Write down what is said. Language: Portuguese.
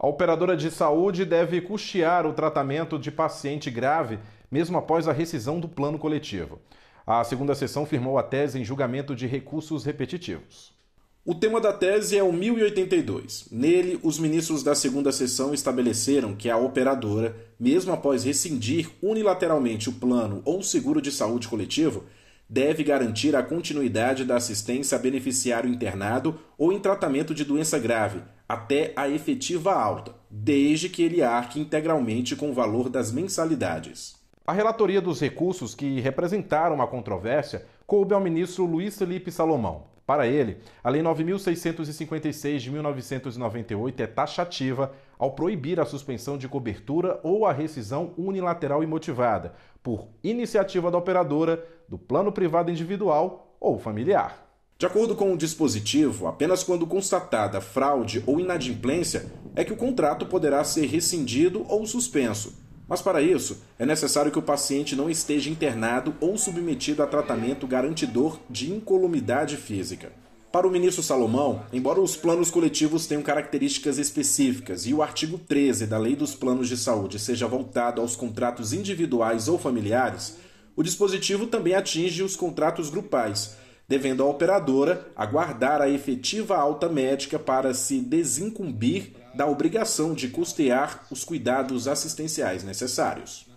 A operadora de saúde deve custear o tratamento de paciente grave, mesmo após a rescisão do plano coletivo. A segunda sessão firmou a tese em julgamento de recursos repetitivos. O tema da tese é o 1082. Nele, os ministros da segunda sessão estabeleceram que a operadora, mesmo após rescindir unilateralmente o plano ou seguro de saúde coletivo, deve garantir a continuidade da assistência a beneficiário internado ou em tratamento de doença grave, até a efetiva alta, desde que ele arque integralmente com o valor das mensalidades. A relatoria dos recursos que representaram a controvérsia coube ao ministro Luiz Felipe Salomão. Para ele, a Lei 9656 de 1998 é taxativa ao proibir a suspensão de cobertura ou a rescisão unilateral e motivada por iniciativa da operadora, do plano privado individual ou familiar. De acordo com o dispositivo, apenas quando constatada fraude ou inadimplência é que o contrato poderá ser rescindido ou suspenso mas para isso, é necessário que o paciente não esteja internado ou submetido a tratamento garantidor de incolumidade física. Para o ministro Salomão, embora os planos coletivos tenham características específicas e o artigo 13 da Lei dos Planos de Saúde seja voltado aos contratos individuais ou familiares, o dispositivo também atinge os contratos grupais, devendo a operadora aguardar a efetiva alta médica para se desincumbir da obrigação de custear os cuidados assistenciais necessários.